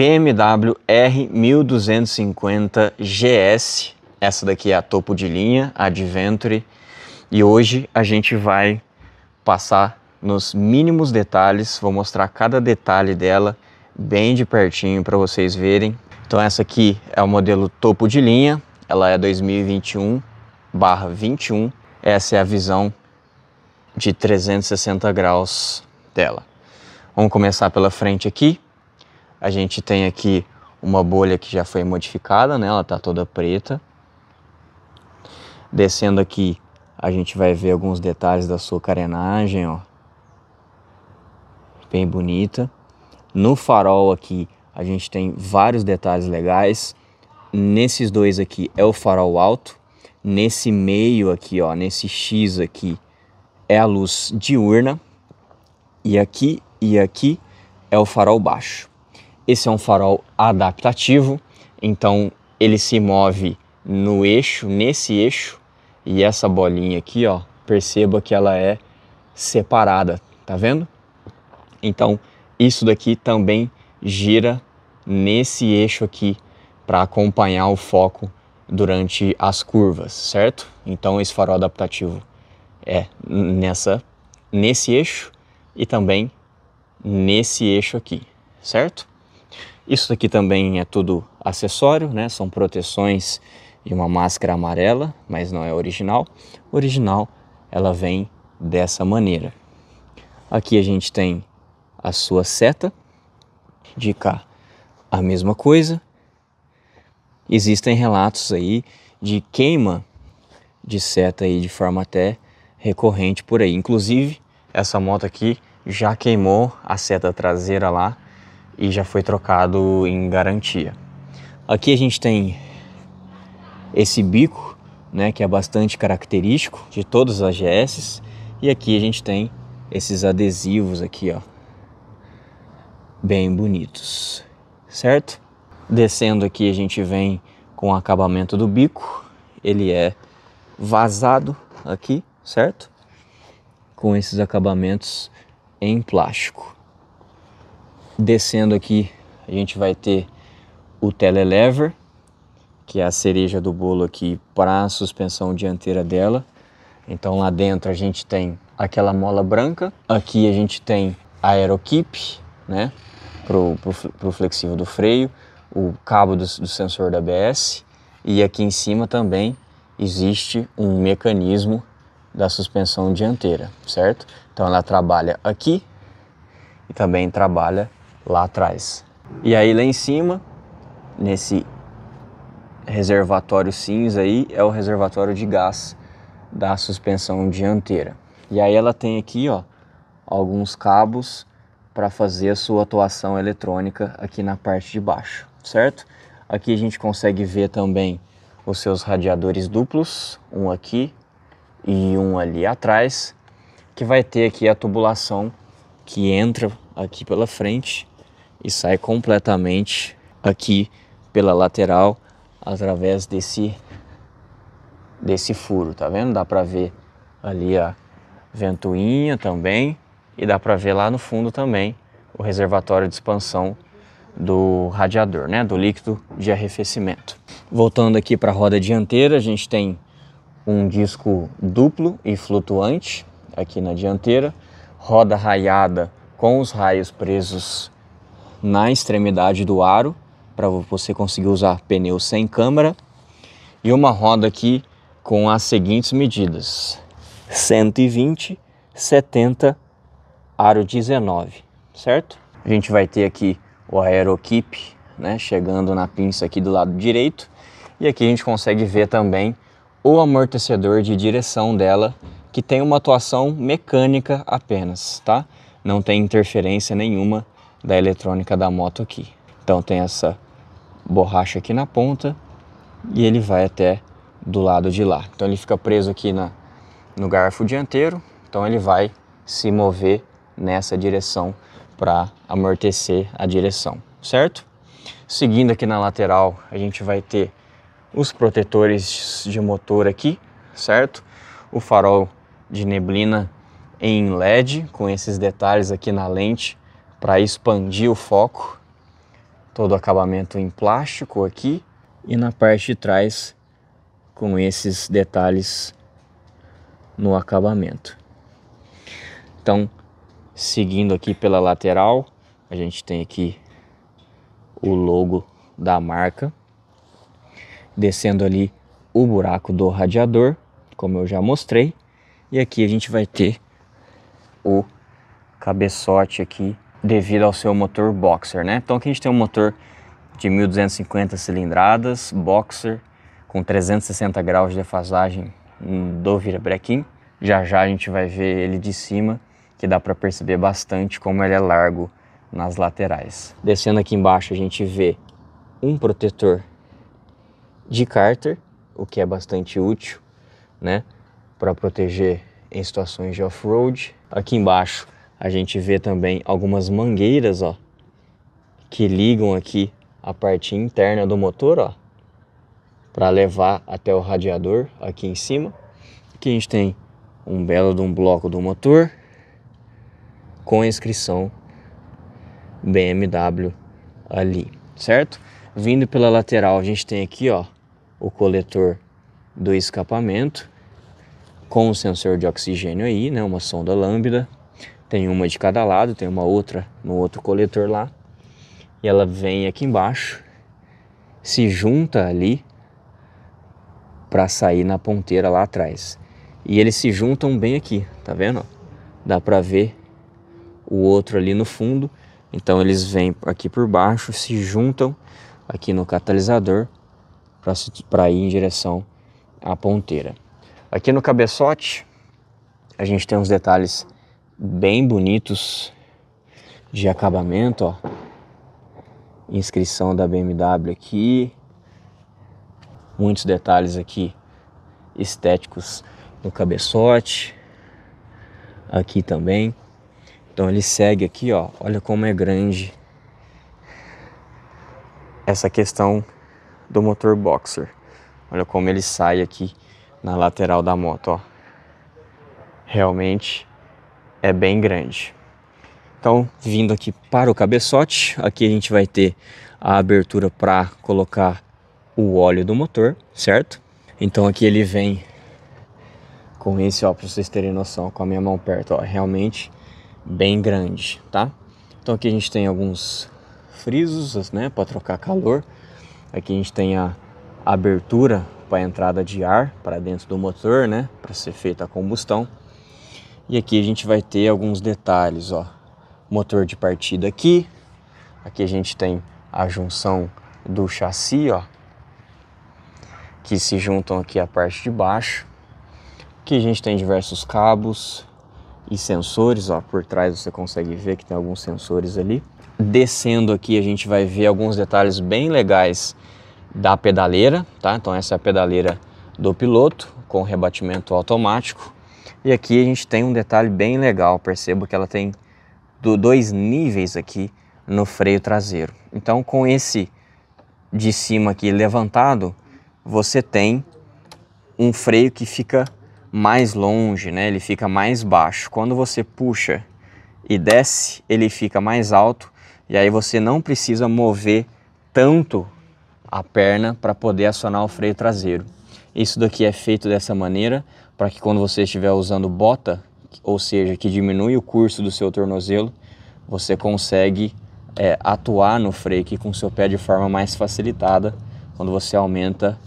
BMW R1250 GS. Essa daqui é a topo de linha, Adventure. E hoje a gente vai passar nos mínimos detalhes, vou mostrar cada detalhe dela bem de pertinho para vocês verem. Então essa aqui é o modelo topo de linha, ela é 2021 barra 21. Essa é a visão de 360 graus dela. Vamos começar pela frente aqui. A gente tem aqui uma bolha que já foi modificada, né? Ela está toda preta. Descendo aqui, a gente vai ver alguns detalhes da sua carenagem, ó. Bem bonita. No farol aqui, a gente tem vários detalhes legais. Nesses dois aqui é o farol alto. Nesse meio aqui, ó, nesse X aqui, é a luz diurna. E aqui e aqui é o farol baixo. Esse é um farol adaptativo, então ele se move no eixo, nesse eixo, e essa bolinha aqui, ó, perceba que ela é separada, tá vendo? Então, isso daqui também gira nesse eixo aqui para acompanhar o foco durante as curvas, certo? Então esse farol adaptativo é nessa nesse eixo e também nesse eixo aqui, certo? Isso daqui também é tudo acessório, né? São proteções e uma máscara amarela, mas não é original. O original ela vem dessa maneira. Aqui a gente tem a sua seta, de cá a mesma coisa. Existem relatos aí de queima de seta aí de forma até recorrente por aí. Inclusive, essa moto aqui já queimou a seta traseira lá e já foi trocado em garantia. Aqui a gente tem esse bico, né, que é bastante característico de todas as GS, e aqui a gente tem esses adesivos aqui, ó, bem bonitos, certo? Descendo aqui a gente vem com o acabamento do bico, ele é vazado aqui, certo? Com esses acabamentos em plástico. Descendo aqui, a gente vai ter o telelever, que é a cereja do bolo aqui para a suspensão dianteira dela. Então lá dentro a gente tem aquela mola branca, aqui a gente tem a aerokeep, né, pro, pro, pro flexível do freio, o cabo do, do sensor da ABS e aqui em cima também existe um mecanismo da suspensão dianteira, certo? Então ela trabalha aqui e também trabalha lá atrás. E aí lá em cima, nesse reservatório cinza aí, é o reservatório de gás da suspensão dianteira. E aí ela tem aqui, ó, alguns cabos para fazer a sua atuação eletrônica aqui na parte de baixo, certo? Aqui a gente consegue ver também os seus radiadores duplos, um aqui e um ali atrás, que vai ter aqui a tubulação que entra aqui pela frente e sai completamente aqui pela lateral através desse desse furo, tá vendo? Dá para ver ali a ventoinha também e dá para ver lá no fundo também o reservatório de expansão do radiador, né, do líquido de arrefecimento. Voltando aqui para a roda dianteira, a gente tem um disco duplo e flutuante aqui na dianteira, roda raiada com os raios presos na extremidade do aro para você conseguir usar pneu sem câmara e uma roda aqui com as seguintes medidas: 120, 70, aro 19, certo? A gente vai ter aqui o aeroquipe, né, chegando na pinça aqui do lado direito. E aqui a gente consegue ver também o amortecedor de direção dela, que tem uma atuação mecânica apenas, tá? Não tem interferência nenhuma da eletrônica da moto aqui. Então tem essa borracha aqui na ponta e ele vai até do lado de lá. Então ele fica preso aqui na, no garfo dianteiro, então ele vai se mover nessa direção para amortecer a direção, certo? Seguindo aqui na lateral, a gente vai ter os protetores de motor aqui, certo? O farol de neblina em LED, com esses detalhes aqui na lente, para expandir o foco. Todo acabamento em plástico aqui e na parte de trás com esses detalhes no acabamento. Então, seguindo aqui pela lateral, a gente tem aqui o logo da marca. Descendo ali o buraco do radiador, como eu já mostrei. E aqui a gente vai ter o cabeçote aqui devido ao seu motor boxer, né? Então aqui a gente tem um motor de 1250 cilindradas, boxer, com 360 graus de defasagem do virabrequim. Já já a gente vai ver ele de cima, que dá para perceber bastante como ele é largo nas laterais. Descendo aqui embaixo a gente vê um protetor de cárter, o que é bastante útil, né? Para proteger em situações de off-road. Aqui embaixo a gente vê também algumas mangueiras, ó, que ligam aqui a parte interna do motor, ó, para levar até o radiador aqui em cima. Aqui a gente tem um belo de um bloco do motor com a inscrição BMW ali, certo? Vindo pela lateral, a gente tem aqui, ó, o coletor do escapamento com o sensor de oxigênio aí, né, uma sonda lambda tem uma de cada lado, tem uma outra no outro coletor lá. E ela vem aqui embaixo, se junta ali para sair na ponteira lá atrás. E eles se juntam bem aqui, tá vendo? Dá para ver o outro ali no fundo. Então eles vêm aqui por baixo, se juntam aqui no catalisador para ir em direção à ponteira. Aqui no cabeçote a gente tem uns detalhes bem bonitos de acabamento, ó. Inscrição da BMW aqui. Muitos detalhes aqui estéticos no cabeçote. Aqui também. Então ele segue aqui, ó. Olha como é grande essa questão do motor boxer. Olha como ele sai aqui na lateral da moto, ó. Realmente é bem grande. Então, vindo aqui para o cabeçote, aqui a gente vai ter a abertura para colocar o óleo do motor, certo? Então aqui ele vem com esse, ó, para vocês terem noção, com a minha mão perto, ó, realmente bem grande, tá? Então aqui a gente tem alguns frisos, né, para trocar calor. Aqui a gente tem a abertura para entrada de ar para dentro do motor, né, para ser feita a combustão. E aqui a gente vai ter alguns detalhes, ó. Motor de partida aqui. Aqui a gente tem a junção do chassi, ó. Que se juntam aqui à parte de baixo. Aqui a gente tem diversos cabos e sensores, ó. Por trás você consegue ver que tem alguns sensores ali. Descendo aqui a gente vai ver alguns detalhes bem legais da pedaleira, tá? Então essa é a pedaleira do piloto com rebatimento automático e aqui a gente tem um detalhe bem legal, percebo que ela tem do, dois níveis aqui no freio traseiro. Então com esse de cima aqui levantado, você tem um freio que fica mais longe, né? ele fica mais baixo. Quando você puxa e desce, ele fica mais alto e aí você não precisa mover tanto a perna para poder acionar o freio traseiro. Isso daqui é feito dessa maneira para que quando você estiver usando bota, ou seja, que diminui o curso do seu tornozelo, você consegue é, atuar no freio com o seu pé de forma mais facilitada quando você aumenta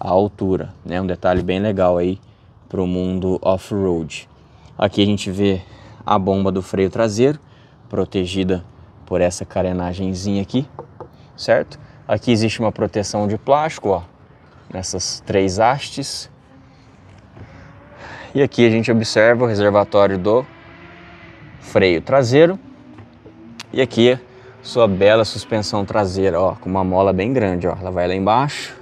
a altura. Né? Um detalhe bem legal aí para o mundo off-road. Aqui a gente vê a bomba do freio traseiro, protegida por essa carenagemzinha aqui, certo? Aqui existe uma proteção de plástico, ó, nessas três hastes, e aqui a gente observa o reservatório do freio traseiro. E aqui sua bela suspensão traseira, ó, com uma mola bem grande, ó. Ela vai lá embaixo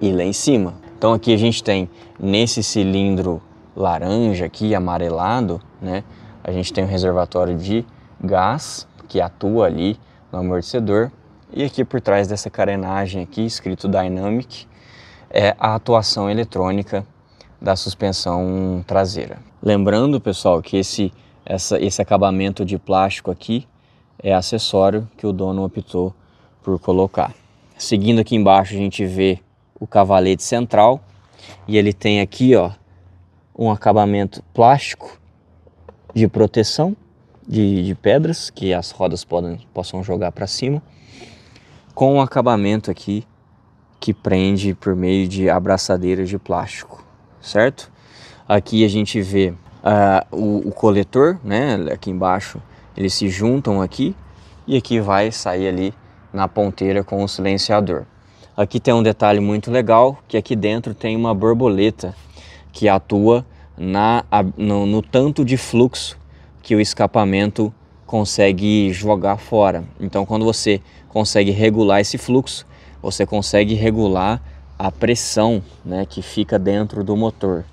e lá em cima. Então aqui a gente tem nesse cilindro laranja aqui, amarelado, né? A gente tem um reservatório de gás que atua ali no amortecedor. E aqui por trás dessa carenagem aqui, escrito Dynamic, é a atuação eletrônica da suspensão traseira. Lembrando, pessoal, que esse, essa, esse acabamento de plástico aqui é acessório que o dono optou por colocar. Seguindo aqui embaixo, a gente vê o cavalete central e ele tem aqui, ó, um acabamento plástico de proteção de, de pedras que as rodas podem, possam jogar para cima, com um acabamento aqui que prende por meio de abraçadeiras de plástico certo? Aqui a gente vê uh, o, o coletor, né? Aqui embaixo eles se juntam aqui e aqui vai sair ali na ponteira com o silenciador. Aqui tem um detalhe muito legal, que aqui dentro tem uma borboleta que atua na, no, no, tanto de fluxo que o escapamento consegue jogar fora. Então, quando você consegue regular esse fluxo, você consegue regular a pressão né, que fica dentro do motor.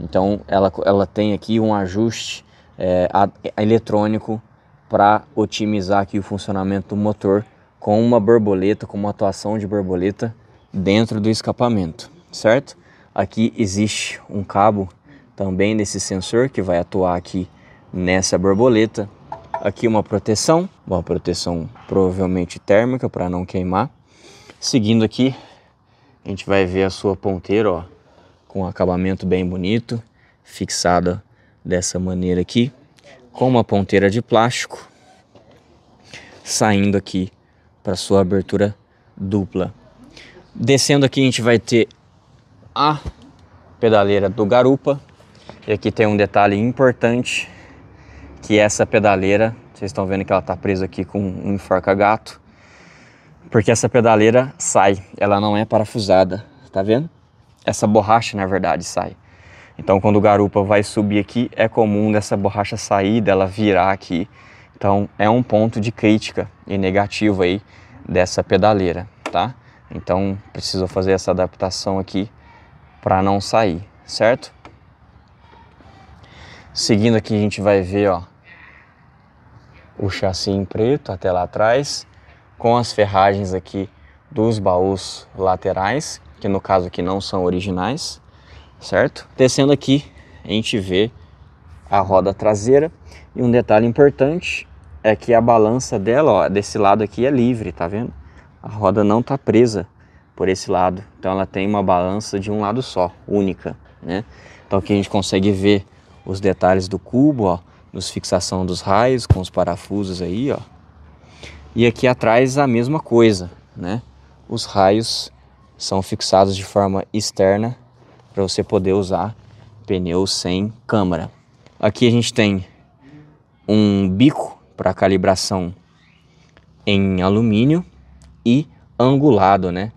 Então ela, ela tem aqui um ajuste é, a, a eletrônico para otimizar aqui o funcionamento do motor com uma borboleta, com uma atuação de borboleta dentro do escapamento, certo? Aqui existe um cabo também desse sensor que vai atuar aqui nessa borboleta. Aqui uma proteção, uma proteção provavelmente térmica para não queimar. Seguindo aqui a gente vai ver a sua ponteira, ó, com um acabamento bem bonito, fixada dessa maneira aqui, com uma ponteira de plástico, saindo aqui para sua abertura dupla. Descendo aqui a gente vai ter a pedaleira do Garupa, e aqui tem um detalhe importante, que essa pedaleira, vocês estão vendo que ela está presa aqui com um enforca-gato, porque essa pedaleira sai, ela não é parafusada, tá vendo? Essa borracha, na verdade, sai. Então, quando o garupa vai subir aqui, é comum dessa borracha sair, dela virar aqui. Então, é um ponto de crítica e negativo aí dessa pedaleira, tá? Então, precisou fazer essa adaptação aqui para não sair, certo? Seguindo aqui, a gente vai ver, ó, o chassi em preto até lá atrás com as ferragens aqui dos baús laterais, que no caso aqui não são originais, certo? Descendo aqui, a gente vê a roda traseira. E um detalhe importante é que a balança dela, ó, desse lado aqui é livre, tá vendo? A roda não tá presa por esse lado. Então ela tem uma balança de um lado só, única, né? Então aqui a gente consegue ver os detalhes do cubo, ó, nos fixação dos raios com os parafusos aí, ó. E aqui atrás a mesma coisa, né? Os raios são fixados de forma externa para você poder usar pneu sem câmara. Aqui a gente tem um bico para calibração em alumínio e angulado, né?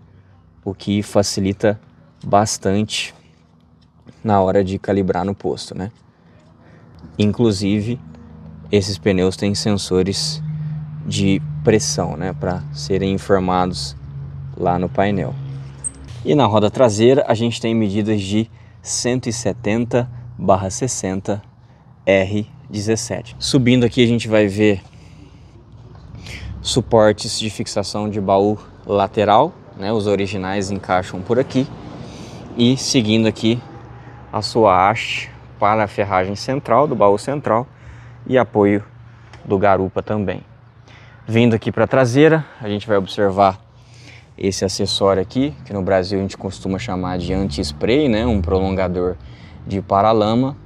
O que facilita bastante na hora de calibrar no posto, né? Inclusive, esses pneus têm sensores de pressão, né, para serem informados lá no painel. E na roda traseira a gente tem medidas de 170/60 R17. Subindo aqui a gente vai ver suportes de fixação de baú lateral, né? Os originais encaixam por aqui e seguindo aqui a sua haste para a ferragem central do baú central e apoio do garupa também. Vindo aqui para a traseira, a gente vai observar esse acessório aqui, que no Brasil a gente costuma chamar de anti-spray, né? um prolongador de paralama,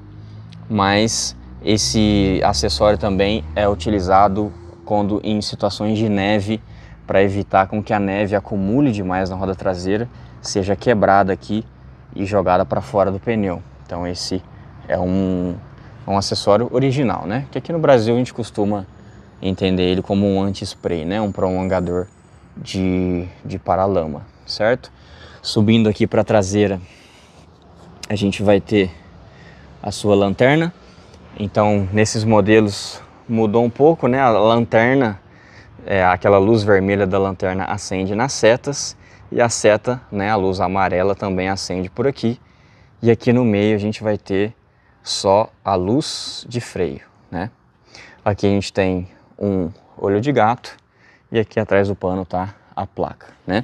mas esse acessório também é utilizado quando em situações de neve para evitar com que a neve acumule demais na roda traseira, seja quebrada aqui e jogada para fora do pneu. Então esse é um, é um acessório original, né? Que aqui no Brasil a gente costuma entender ele como um anti-spray, né? um prolongador de, de paralama, certo? Subindo aqui para a traseira, a gente vai ter a sua lanterna. Então, nesses modelos mudou um pouco, né? A lanterna, é, aquela luz vermelha da lanterna acende nas setas e a seta, né, a luz amarela também acende por aqui. E aqui no meio a gente vai ter só a luz de freio, né? Aqui a gente tem um olho de gato e aqui atrás do pano tá a placa, né?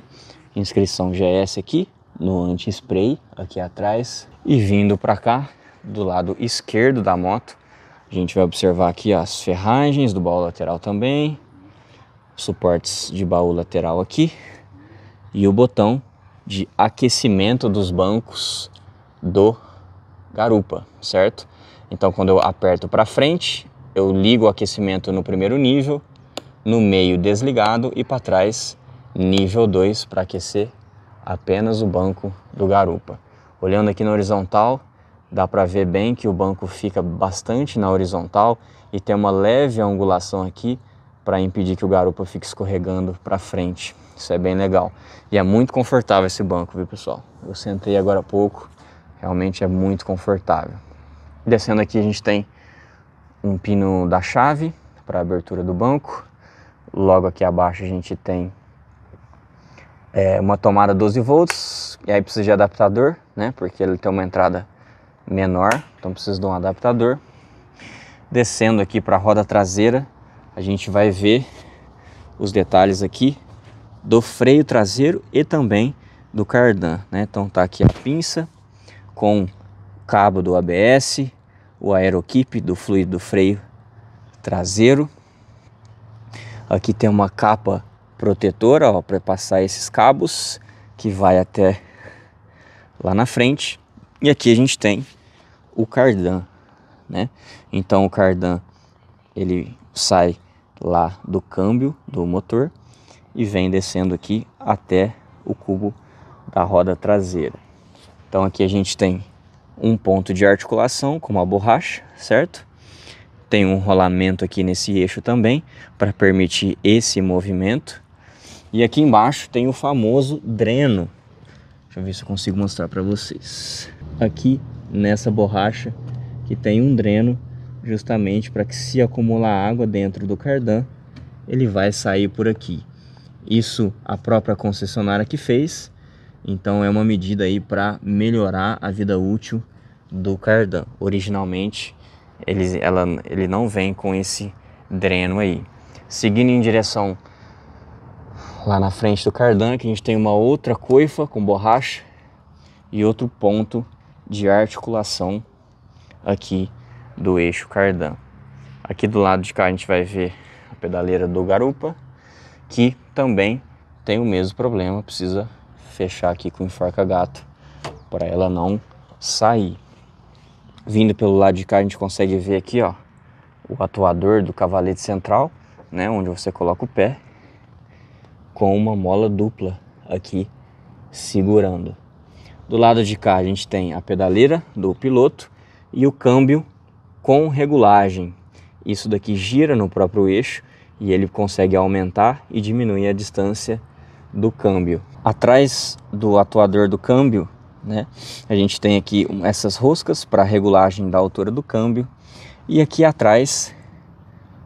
Inscrição GS aqui no anti-spray aqui atrás e vindo para cá do lado esquerdo da moto a gente vai observar aqui as ferragens do baú lateral também, suportes de baú lateral aqui e o botão de aquecimento dos bancos do garupa, certo? Então quando eu aperto para frente, eu ligo o aquecimento no primeiro nível, no meio desligado e para trás nível 2 para aquecer apenas o banco do garupa. Olhando aqui na horizontal, dá para ver bem que o banco fica bastante na horizontal e tem uma leve angulação aqui para impedir que o garupa fique escorregando para frente. Isso é bem legal. E é muito confortável esse banco, viu pessoal? Eu sentei agora há pouco, realmente é muito confortável. Descendo aqui a gente tem um pino da chave para abertura do banco. Logo aqui abaixo a gente tem é, uma tomada 12 volts e aí precisa de adaptador, né? Porque ele tem uma entrada menor, então precisa de um adaptador. Descendo aqui para a roda traseira, a gente vai ver os detalhes aqui do freio traseiro e também do cardan, né? Então tá aqui a pinça com cabo do ABS, o aeroquipe do fluido freio traseiro. Aqui tem uma capa protetora para passar esses cabos que vai até lá na frente. E aqui a gente tem o cardan, né? Então o cardan ele sai lá do câmbio do motor e vem descendo aqui até o cubo da roda traseira. Então aqui a gente tem um ponto de articulação com uma borracha, certo? Tem um rolamento aqui nesse eixo também para permitir esse movimento. E aqui embaixo tem o famoso dreno. Deixa eu ver se eu consigo mostrar para vocês. Aqui nessa borracha que tem um dreno justamente para que se acumular água dentro do cardan, ele vai sair por aqui. Isso a própria concessionária que fez então é uma medida aí para melhorar a vida útil do cardan. Originalmente ele, ela, ele não vem com esse dreno aí. Seguindo em direção lá na frente do cardan, que a gente tem uma outra coifa com borracha e outro ponto de articulação aqui do eixo cardan. Aqui do lado de cá a gente vai ver a pedaleira do garupa, que também tem o mesmo problema, precisa fechar aqui com o enforca-gato para ela não sair. Vindo pelo lado de cá, a gente consegue ver aqui, ó, o atuador do cavalete central, né, onde você coloca o pé, com uma mola dupla aqui segurando. Do lado de cá, a gente tem a pedaleira do piloto e o câmbio com regulagem. Isso daqui gira no próprio eixo e ele consegue aumentar e diminuir a distância do câmbio. Atrás do atuador do câmbio, né, a gente tem aqui essas roscas para regulagem da altura do câmbio. E aqui atrás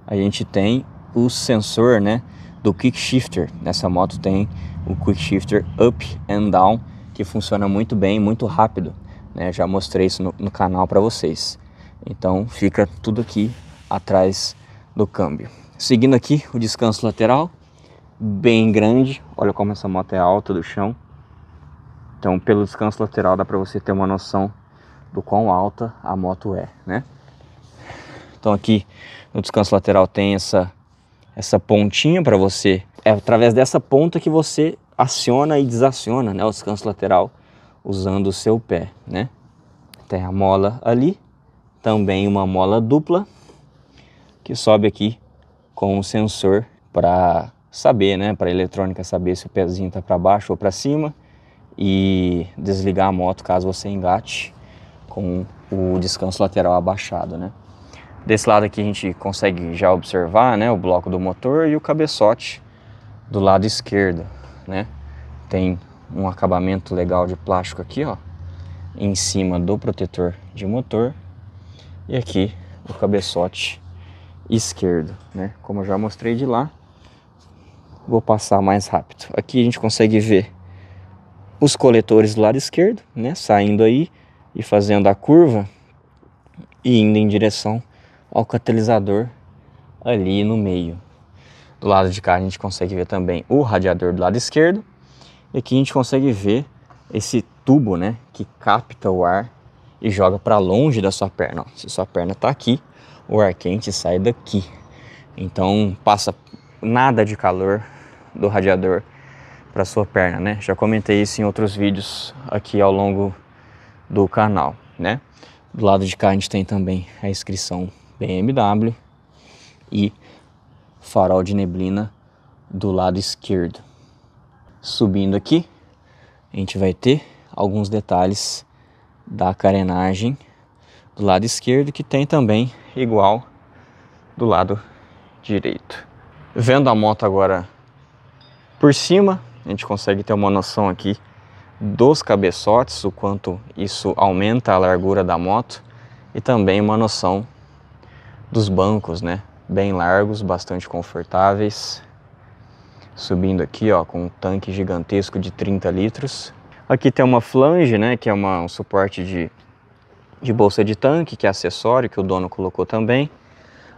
a gente tem o sensor né, do quick shifter. Nessa moto tem o quick shifter up and down que funciona muito bem, muito rápido. Né? Já mostrei isso no, no canal para vocês. Então fica tudo aqui atrás do câmbio. Seguindo aqui o descanso lateral, bem grande. Olha como essa moto é alta do chão. Então, pelo descanso lateral, dá para você ter uma noção do quão alta a moto é, né? Então, aqui no descanso lateral tem essa, essa pontinha para você. É através dessa ponta que você aciona e desaciona né, o descanso lateral usando o seu pé, né? Tem a mola ali, também uma mola dupla que sobe aqui com um sensor para saber, né, para a eletrônica saber se o pezinho está para baixo ou para cima e desligar a moto caso você engate com o descanso lateral abaixado, né. Desse lado aqui a gente consegue já observar, né, o bloco do motor e o cabeçote do lado esquerdo, né. Tem um acabamento legal de plástico aqui, ó, em cima do protetor de motor e aqui o cabeçote esquerdo, né? Como eu já mostrei de lá, Vou passar mais rápido. Aqui a gente consegue ver os coletores do lado esquerdo, né, saindo aí e fazendo a curva e indo em direção ao catalisador ali no meio. Do lado de cá a gente consegue ver também o radiador do lado esquerdo. E aqui a gente consegue ver esse tubo, né, que capta o ar e joga para longe da sua perna. Ó, se sua perna está aqui, o ar quente sai daqui. Então passa nada de calor do radiador para sua perna, né? Já comentei isso em outros vídeos aqui ao longo do canal, né? Do lado de cá a gente tem também a inscrição BMW e farol de neblina do lado esquerdo. Subindo aqui, a gente vai ter alguns detalhes da carenagem do lado esquerdo que tem também igual do lado direito. Vendo a moto agora por cima, a gente consegue ter uma noção aqui dos cabeçotes, o quanto isso aumenta a largura da moto e também uma noção dos bancos, né? Bem largos, bastante confortáveis. Subindo aqui, ó, com um tanque gigantesco de 30 litros. Aqui tem uma flange, né, que é uma, um suporte de, de bolsa de tanque, que é acessório que o dono colocou também.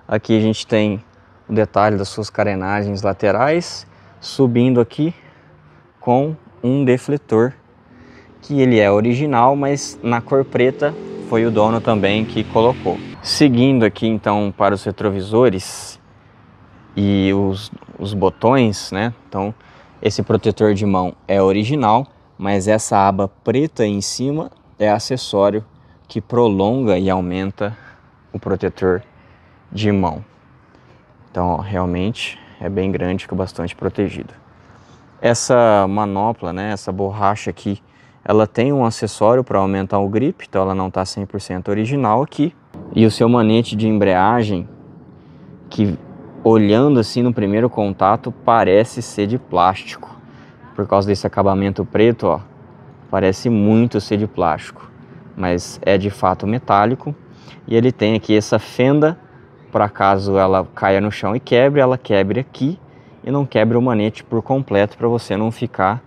Aqui a gente tem o detalhe das suas carenagens laterais subindo aqui com um defletor que ele é original, mas na cor preta foi o dono também que colocou. Seguindo aqui então para os retrovisores e os, os botões, né? Então esse protetor de mão é original, mas essa aba preta em cima é acessório que prolonga e aumenta o protetor de mão. Então ó, realmente é bem grande, fica bastante protegido. Essa manopla, né, essa borracha aqui, ela tem um acessório para aumentar o grip, então ela não está 100% original aqui. E o seu manete de embreagem, que olhando assim no primeiro contato, parece ser de plástico. Por causa desse acabamento preto, ó, parece muito ser de plástico, mas é de fato metálico. E ele tem aqui essa fenda por caso ela caia no chão e quebre, ela quebre aqui e não quebre o manete por completo para você não ficar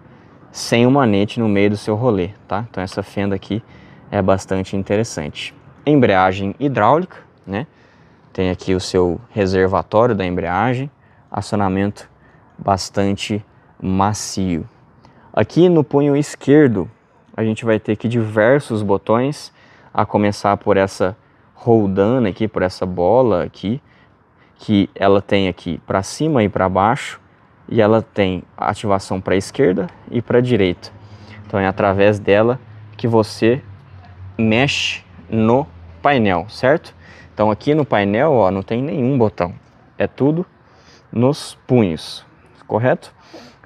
sem o manete no meio do seu rolê, tá? Então essa fenda aqui é bastante interessante. Embreagem hidráulica, né? Tem aqui o seu reservatório da embreagem, acionamento bastante macio. Aqui no punho esquerdo, a gente vai ter aqui diversos botões, a começar por essa rodando aqui por essa bola aqui, que ela tem aqui para cima e para baixo, e ela tem ativação para esquerda e para direita. Então é através dela que você mexe no painel, certo? Então aqui no painel, ó, não tem nenhum botão. É tudo nos punhos, correto?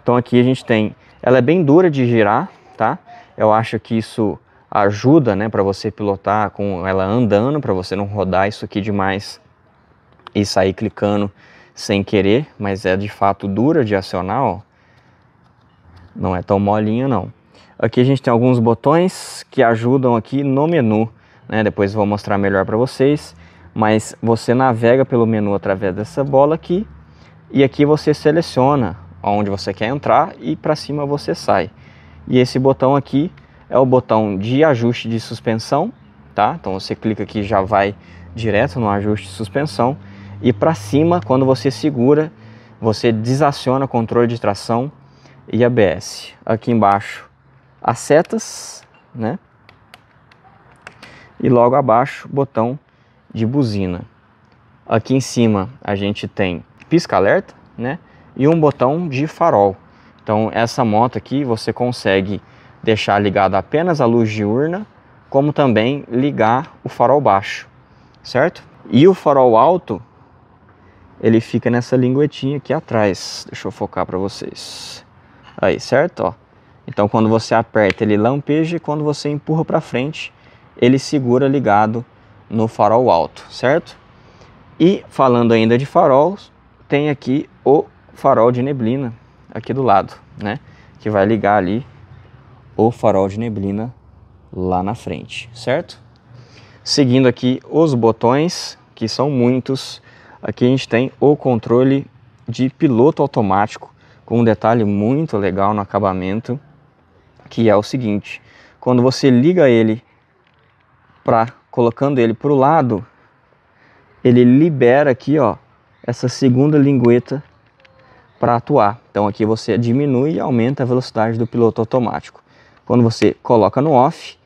Então aqui a gente tem, ela é bem dura de girar, tá? Eu acho que isso ajuda né, para você pilotar com ela andando, para você não rodar isso aqui demais e sair clicando sem querer, mas é de fato dura de acionar, ó. não é tão molinha não. Aqui a gente tem alguns botões que ajudam aqui no menu, né? depois vou mostrar melhor para vocês, mas você navega pelo menu através dessa bola aqui e aqui você seleciona onde você quer entrar e para cima você sai. E esse botão aqui é o botão de ajuste de suspensão, tá? Então você clica aqui já vai direto no ajuste de suspensão e para cima, quando você segura, você desaciona o controle de tração e ABS. Aqui embaixo, as setas, né? E logo abaixo, botão de buzina. Aqui em cima, a gente tem pisca-alerta, né? E um botão de farol. Então, essa moto aqui, você consegue deixar ligado apenas a luz diurna, como também ligar o farol baixo, certo? E o farol alto, ele fica nessa linguetinha aqui atrás. Deixa eu focar para vocês. Aí, certo? Ó. Então, quando você aperta, ele lampeja e quando você empurra para frente, ele segura ligado no farol alto, certo? E falando ainda de faróis, tem aqui o farol de neblina aqui do lado, né? Que vai ligar ali o farol de neblina lá na frente, certo? Seguindo aqui os botões, que são muitos, aqui a gente tem o controle de piloto automático, com um detalhe muito legal no acabamento, que é o seguinte, quando você liga ele para colocando ele para o lado, ele libera aqui, ó, essa segunda lingueta para atuar. Então aqui você diminui e aumenta a velocidade do piloto automático. Quando você coloca no off,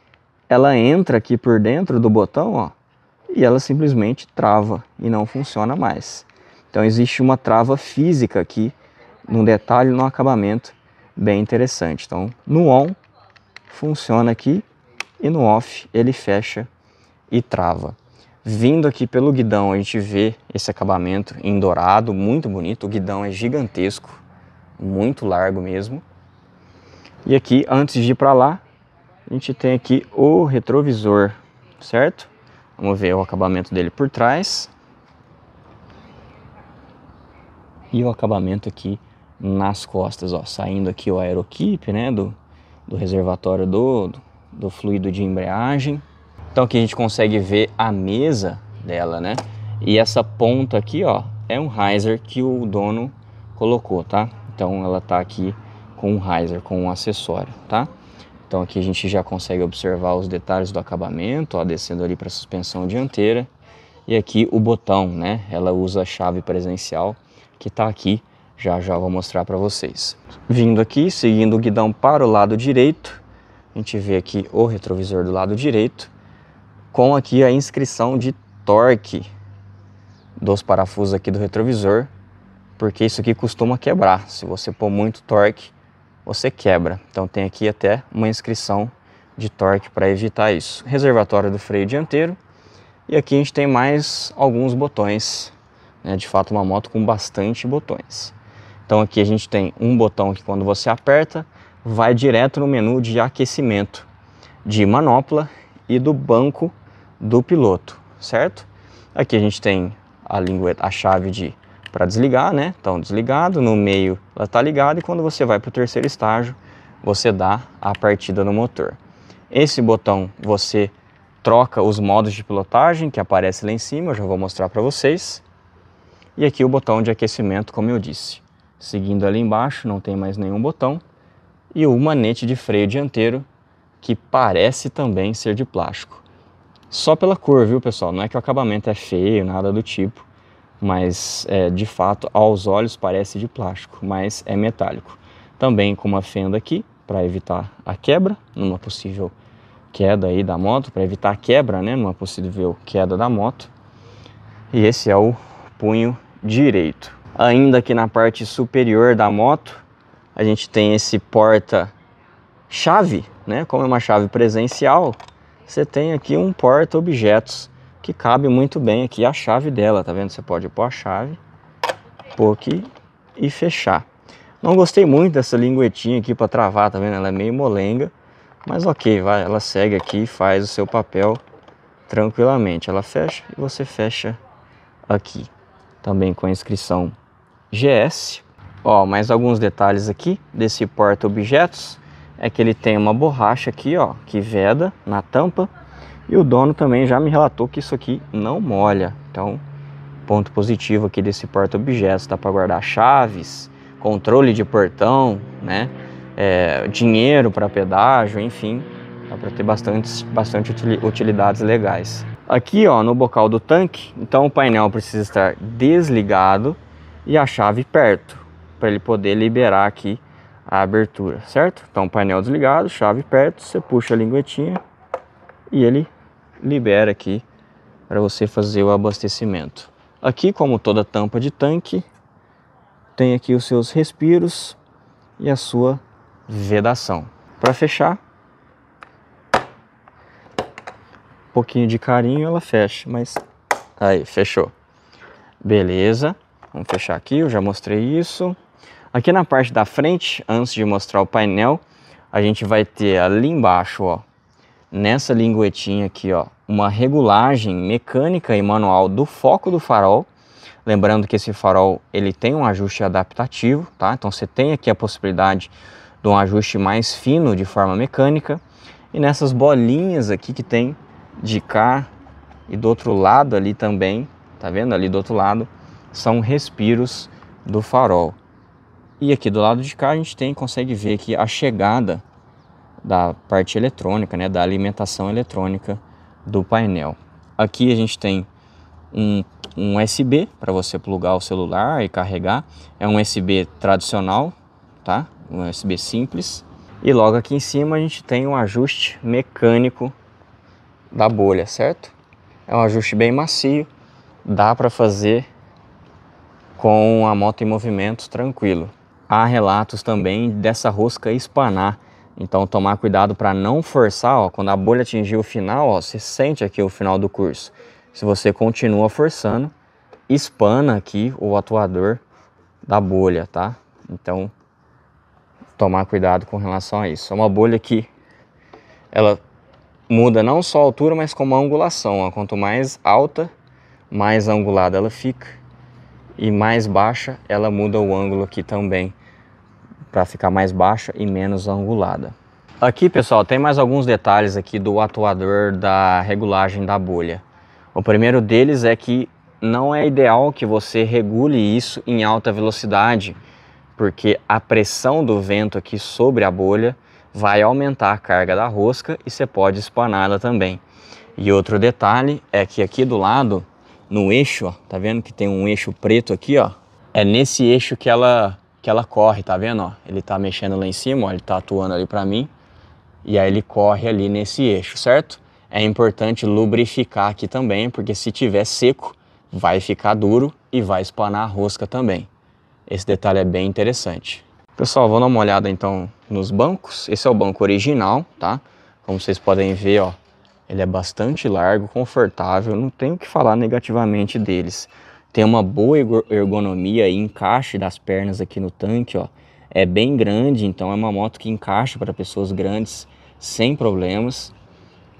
ela entra aqui por dentro do botão, ó, e ela simplesmente trava e não funciona mais. Então existe uma trava física aqui, num detalhe, no acabamento, bem interessante. Então no on funciona aqui e no off ele fecha e trava. Vindo aqui pelo guidão, a gente vê esse acabamento em dourado, muito bonito. O guidão é gigantesco, muito largo mesmo. E aqui, antes de ir para lá, a gente tem aqui o retrovisor, certo? Vamos ver o acabamento dele por trás. E o acabamento aqui nas costas, ó, saindo aqui o aeroquipe, né, do, do reservatório do, do, do fluido de embreagem. Então aqui a gente consegue ver a mesa dela, né? E essa ponta aqui, ó, é um riser que o dono colocou, tá? Então ela tá aqui com um riser, com um acessório, tá? Então aqui a gente já consegue observar os detalhes do acabamento, ó, descendo ali para a suspensão dianteira. E aqui o botão, né? Ela usa a chave presencial que está aqui, já já vou mostrar para vocês. Vindo aqui, seguindo o guidão para o lado direito, a gente vê aqui o retrovisor do lado direito, com aqui a inscrição de torque dos parafusos aqui do retrovisor, porque isso aqui costuma quebrar. Se você pôr muito torque, você quebra. Então tem aqui até uma inscrição de torque para evitar isso. Reservatório do freio dianteiro. E aqui a gente tem mais alguns botões. É né? de fato uma moto com bastante botões. Então aqui a gente tem um botão que quando você aperta, vai direto no menu de aquecimento de manopla e do banco do piloto, certo? Aqui a gente tem a, lingueta, a chave de para desligar, né? Então desligado, no meio ela está ligada e quando você vai para o terceiro estágio, você dá a partida no motor. Esse botão você troca os modos de pilotagem que aparece lá em cima, eu já vou mostrar para vocês. E aqui o botão de aquecimento, como eu disse. Seguindo ali embaixo, não tem mais nenhum botão. E o manete de freio dianteiro, que parece também ser de plástico. Só pela cor, viu pessoal? Não é que o acabamento é feio, nada do tipo mas é, de fato aos olhos parece de plástico, mas é metálico. Também com uma fenda aqui para evitar a quebra, numa possível queda aí da moto, para evitar a quebra, né, numa possível queda da moto. E esse é o punho direito. Ainda aqui na parte superior da moto, a gente tem esse porta chave, né? Como é uma chave presencial, você tem aqui um porta objetos que cabe muito bem aqui a chave dela, tá vendo? Você pode pôr a chave, pôr aqui e fechar. Não gostei muito dessa linguetinha aqui para travar, tá vendo? Ela é meio molenga, mas ok, vai, ela segue aqui e faz o seu papel tranquilamente. Ela fecha e você fecha aqui, também com a inscrição GS. Ó, mais alguns detalhes aqui desse porta-objetos é que ele tem uma borracha aqui, ó, que veda na tampa e o dono também já me relatou que isso aqui não molha. Então, ponto positivo aqui desse porta-objetos, dá para guardar chaves, controle de portão, né? É, dinheiro para pedágio, enfim, dá para ter bastante, bastante utilidades legais. Aqui, ó, no bocal do tanque, então o painel precisa estar desligado e a chave perto para ele poder liberar aqui a abertura, certo? Então, painel desligado, chave perto, você puxa a linguetinha e ele libera aqui para você fazer o abastecimento. Aqui, como toda tampa de tanque, tem aqui os seus respiros e a sua vedação. Para fechar, um pouquinho de carinho ela fecha, mas aí, fechou. Beleza, vamos fechar aqui, eu já mostrei isso. Aqui na parte da frente, antes de mostrar o painel, a gente vai ter ali embaixo, ó, nessa linguetinha aqui, ó, uma regulagem mecânica e manual do foco do farol. Lembrando que esse farol ele tem um ajuste adaptativo, tá? Então você tem aqui a possibilidade de um ajuste mais fino de forma mecânica. E nessas bolinhas aqui que tem de cá e do outro lado ali também, tá vendo? Ali do outro lado são respiros do farol. E aqui do lado de cá a gente tem consegue ver aqui a chegada da parte eletrônica, né, da alimentação eletrônica do painel. Aqui a gente tem um, um USB para você plugar o celular e carregar. É um USB tradicional, tá? Um USB simples. E logo aqui em cima a gente tem um ajuste mecânico da bolha, certo? É um ajuste bem macio, dá para fazer com a moto em movimento tranquilo. Há relatos também dessa rosca espanar então tomar cuidado para não forçar, ó, quando a bolha atingir o final, ó, você sente aqui o final do curso. Se você continua forçando, espana aqui o atuador da bolha, tá? Então tomar cuidado com relação a isso. É uma bolha que ela muda não só a altura, mas como a angulação. Ó. Quanto mais alta, mais angulada ela fica e mais baixa ela muda o ângulo aqui também para ficar mais baixa e menos angulada. Aqui pessoal, tem mais alguns detalhes aqui do atuador da regulagem da bolha. O primeiro deles é que não é ideal que você regule isso em alta velocidade, porque a pressão do vento aqui sobre a bolha vai aumentar a carga da rosca e você pode espaná-la também. E outro detalhe é que aqui do lado, no eixo, ó, tá vendo que tem um eixo preto aqui, ó? É nesse eixo que ela que ela corre, tá vendo? Ó? Ele tá mexendo lá em cima, ó, ele tá atuando ali para mim. E aí ele corre ali nesse eixo, certo? É importante lubrificar aqui também, porque se tiver seco, vai ficar duro e vai espanar a rosca também. Esse detalhe é bem interessante. Pessoal, vou dar uma olhada então nos bancos. Esse é o banco original, tá? Como vocês podem ver, ó, ele é bastante largo, confortável, não tenho o que falar negativamente deles. Tem uma boa ergonomia e encaixe das pernas aqui no tanque, ó. É bem grande, então é uma moto que encaixa para pessoas grandes sem problemas.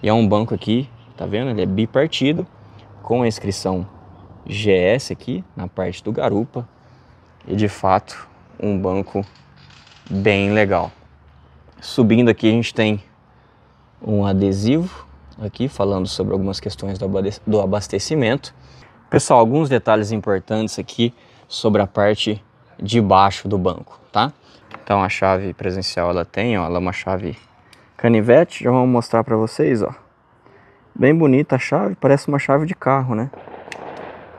E é um banco aqui, tá vendo? Ele é bipartido, com a inscrição GS aqui na parte do garupa. E de fato, um banco bem legal. Subindo aqui a gente tem um adesivo aqui falando sobre algumas questões do abastecimento. Pessoal, alguns detalhes importantes aqui sobre a parte de baixo do banco, tá? Então a chave presencial ela tem, ó, ela é uma chave canivete, já vou mostrar para vocês, ó. Bem bonita a chave, parece uma chave de carro, né?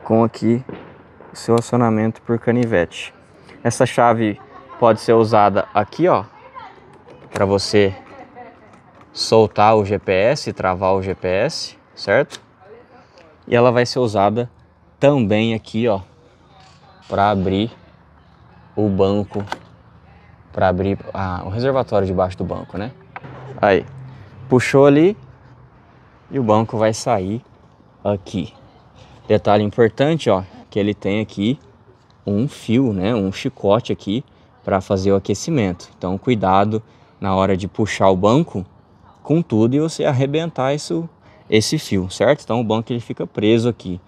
Com aqui o seu acionamento por canivete. Essa chave pode ser usada aqui, ó, para você soltar o GPS, travar o GPS, certo? E ela vai ser usada também aqui, ó, para abrir o banco, para abrir ah, o reservatório debaixo do banco, né? Aí, puxou ali e o banco vai sair aqui. Detalhe importante, ó, que ele tem aqui um fio, né, um chicote aqui para fazer o aquecimento. Então, cuidado na hora de puxar o banco com tudo e você arrebentar isso, esse fio, certo? Então, o banco ele fica preso aqui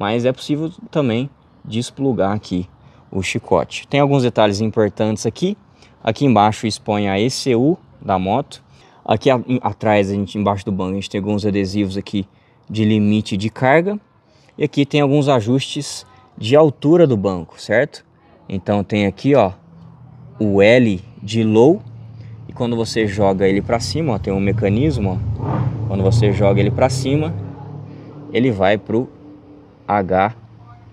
mas é possível também desplugar aqui o chicote. Tem alguns detalhes importantes aqui. Aqui embaixo expõe a ECU da moto. Aqui a, em, atrás, a gente, embaixo do banco, a gente tem alguns adesivos aqui de limite de carga. E aqui tem alguns ajustes de altura do banco, certo? Então tem aqui, ó, o L de low. E quando você joga ele para cima, ó, tem um mecanismo, ó. Quando você joga ele para cima, ele vai pro H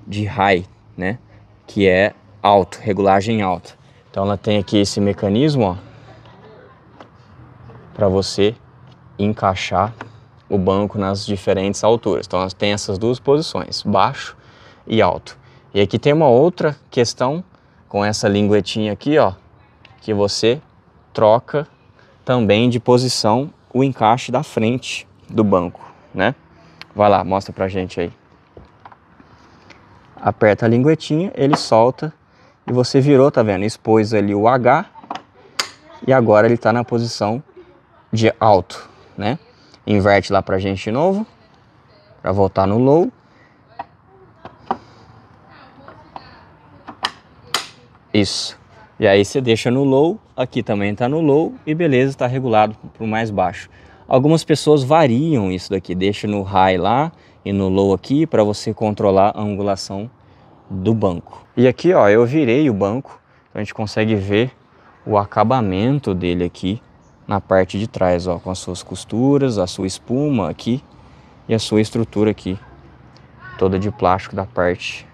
de high, né? Que é alto, regulagem alta. Então ela tem aqui esse mecanismo, para você encaixar o banco nas diferentes alturas. Então ela tem essas duas posições, baixo e alto. E aqui tem uma outra questão com essa linguetinha aqui, ó, que você troca também de posição o encaixe da frente do banco, né? Vai lá, mostra pra gente aí aperta a linguetinha, ele solta e você virou, tá vendo? Expôs ali o H e agora ele está na posição de alto, né? Inverte lá pra gente de novo, para voltar no low. Isso. E aí você deixa no low, aqui também está no low e beleza, está regulado para o mais baixo. Algumas pessoas variam isso daqui, deixa no high lá, e no low aqui para você controlar a angulação do banco. E aqui ó, eu virei o banco, então a gente consegue ver o acabamento dele aqui na parte de trás, ó, com as suas costuras, a sua espuma aqui e a sua estrutura aqui, toda de plástico da parte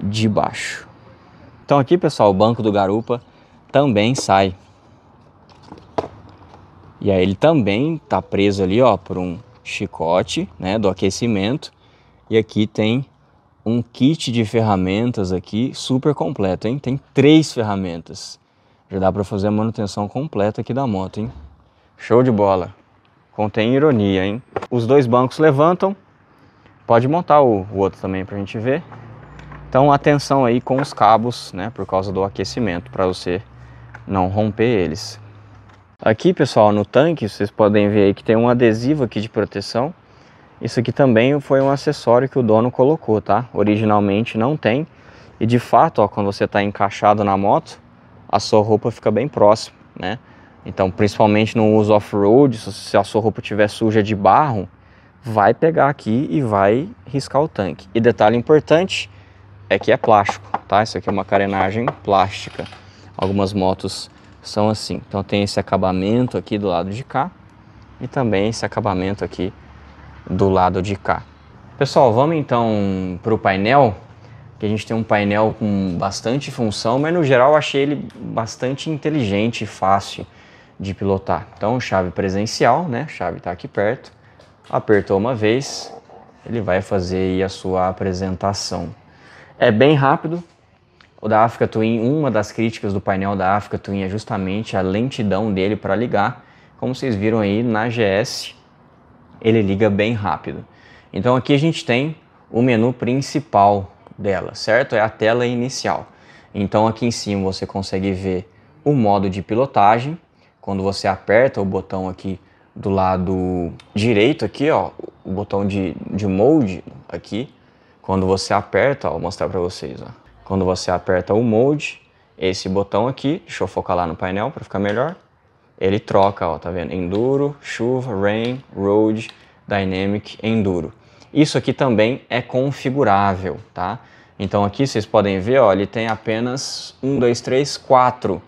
de baixo. Então aqui pessoal, o banco do garupa também sai. E aí ele também tá preso ali ó, por um chicote, né, do aquecimento. E aqui tem um kit de ferramentas aqui super completo, hein? Tem três ferramentas. Já dá para fazer a manutenção completa aqui da moto, hein? Show de bola. Contém ironia, hein? Os dois bancos levantam. Pode montar o, o outro também para a gente ver. Então atenção aí com os cabos, né? Por causa do aquecimento, para você não romper eles. Aqui, pessoal, no tanque, vocês podem ver aí que tem um adesivo aqui de proteção. Isso aqui também foi um acessório que o dono colocou, tá? Originalmente não tem. E de fato, ó, quando você está encaixado na moto, a sua roupa fica bem próxima, né? Então, principalmente no uso off-road, se a sua roupa estiver suja de barro, vai pegar aqui e vai riscar o tanque. E detalhe importante é que é plástico, tá? Isso aqui é uma carenagem plástica. Algumas motos são assim. Então tem esse acabamento aqui do lado de cá e também esse acabamento aqui do lado de cá. Pessoal, vamos então para o painel, que a gente tem um painel com bastante função, mas no geral achei ele bastante inteligente e fácil de pilotar. Então chave presencial, né? chave está aqui perto, apertou uma vez, ele vai fazer a sua apresentação. É bem rápido, o da África Twin, uma das críticas do painel da África Twin é justamente a lentidão dele para ligar. Como vocês viram aí na GS, ele liga bem rápido. Então aqui a gente tem o menu principal dela, certo? É a tela inicial. Então aqui em cima você consegue ver o modo de pilotagem. Quando você aperta o botão aqui do lado direito aqui, ó, o botão de, de mode aqui, quando você aperta, ó, vou mostrar para vocês, ó. Quando você aperta o Mode, esse botão aqui, deixa eu focar lá no painel para ficar melhor, ele troca, ó, tá vendo? Enduro, chuva, rain, road, dynamic, enduro. Isso aqui também é configurável, tá? Então aqui vocês podem ver, ó, ele tem apenas um, dois, três, quatro,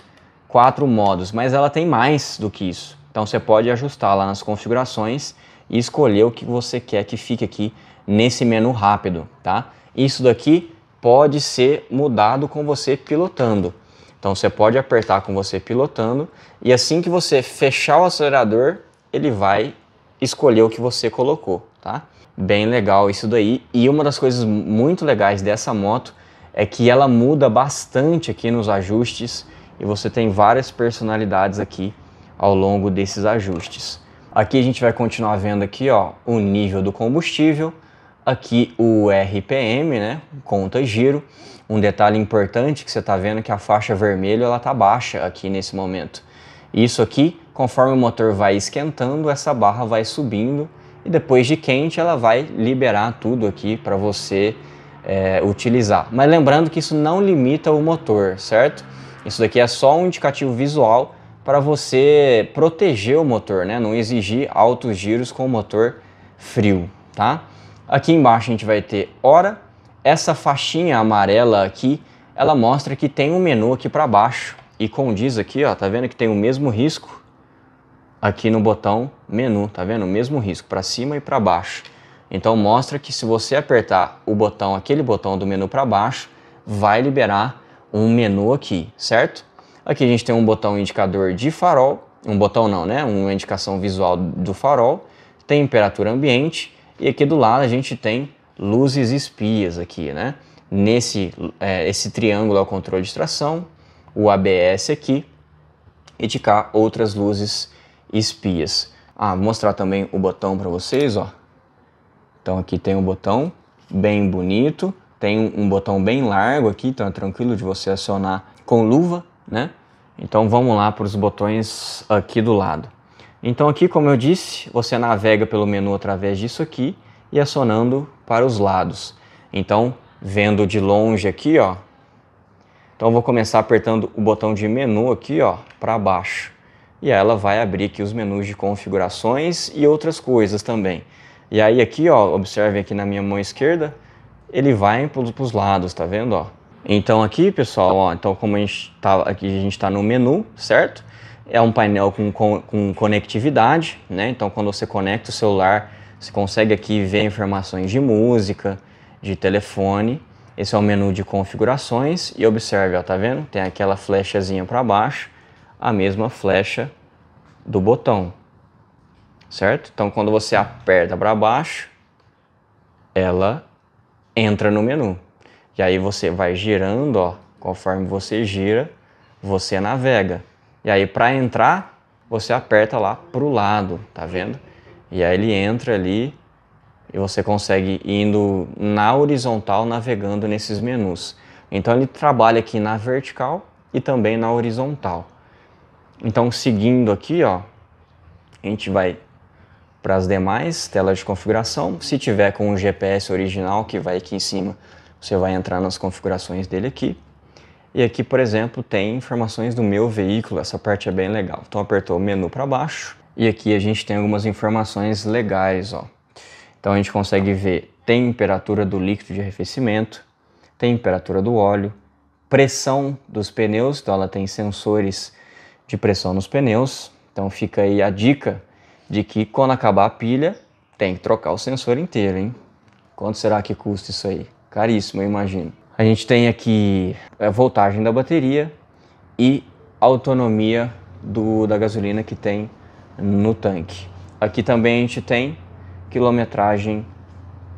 quatro modos, mas ela tem mais do que isso. Então você pode ajustar lá nas configurações e escolher o que você quer que fique aqui nesse menu rápido, tá? Isso daqui pode ser mudado com você pilotando. Então você pode apertar com você pilotando e assim que você fechar o acelerador, ele vai escolher o que você colocou, tá? Bem legal isso daí. E uma das coisas muito legais dessa moto é que ela muda bastante aqui nos ajustes e você tem várias personalidades aqui ao longo desses ajustes. Aqui a gente vai continuar vendo aqui, ó, o nível do combustível, aqui o RPM, né, conta giro. Um detalhe importante que você está vendo é que a faixa vermelha ela está baixa aqui nesse momento. Isso aqui, conforme o motor vai esquentando, essa barra vai subindo e depois de quente ela vai liberar tudo aqui para você é, utilizar. Mas lembrando que isso não limita o motor, certo? Isso daqui é só um indicativo visual para você proteger o motor, né? não exigir altos giros com o motor frio. Tá? Aqui embaixo a gente vai ter hora. Essa faixinha amarela aqui, ela mostra que tem um menu aqui para baixo e condiz aqui, ó, tá vendo que tem o mesmo risco aqui no botão menu, tá vendo? O mesmo risco para cima e para baixo. Então mostra que se você apertar o botão, aquele botão do menu para baixo, vai liberar um menu aqui, certo? Aqui a gente tem um botão indicador de farol, um botão não, né? Uma indicação visual do farol, temperatura ambiente e aqui do lado a gente tem luzes espias aqui, né? Nesse é, esse triângulo é o controle de tração, o ABS aqui, e de cá outras luzes espias. Ah, vou mostrar também o botão para vocês, ó. Então aqui tem um botão bem bonito, tem um botão bem largo aqui, então é tranquilo de você acionar com luva, né? Então vamos lá para os botões aqui do lado. Então aqui, como eu disse, você navega pelo menu através disso aqui e acionando para os lados. Então, vendo de longe aqui, ó. Então vou começar apertando o botão de menu aqui, ó, para baixo. E ela vai abrir aqui os menus de configurações e outras coisas também. E aí aqui, ó, observem aqui na minha mão esquerda, ele vai para os lados, tá vendo, ó? Então aqui, pessoal, ó, então como a gente tá, aqui a gente está no menu, certo? É um painel com, com, com conectividade, né? Então, quando você conecta o celular, você consegue aqui ver informações de música, de telefone. Esse é o menu de configurações e observe, ó, tá vendo? Tem aquela flechazinha para baixo, a mesma flecha do botão, certo? Então, quando você aperta para baixo, ela entra no menu. E aí você vai girando, ó, conforme você gira, você navega. E aí para entrar, você aperta lá pro lado, tá vendo? E aí ele entra ali e você consegue indo na horizontal navegando nesses menus. Então ele trabalha aqui na vertical e também na horizontal. Então seguindo aqui, ó, a gente vai para as demais telas de configuração. Se tiver com o GPS original que vai aqui em cima, você vai entrar nas configurações dele aqui. E aqui, por exemplo, tem informações do meu veículo, essa parte é bem legal. Então apertou o menu para baixo e aqui a gente tem algumas informações legais, ó. Então a gente consegue ver temperatura do líquido de arrefecimento, temperatura do óleo, pressão dos pneus, então ela tem sensores de pressão nos pneus. Então fica aí a dica de que quando acabar a pilha, tem que trocar o sensor inteiro, hein? Quanto será que custa isso aí? Caríssimo, eu imagino. A gente tem aqui a é, voltagem da bateria e a autonomia do, da gasolina que tem no tanque. Aqui também a gente tem quilometragem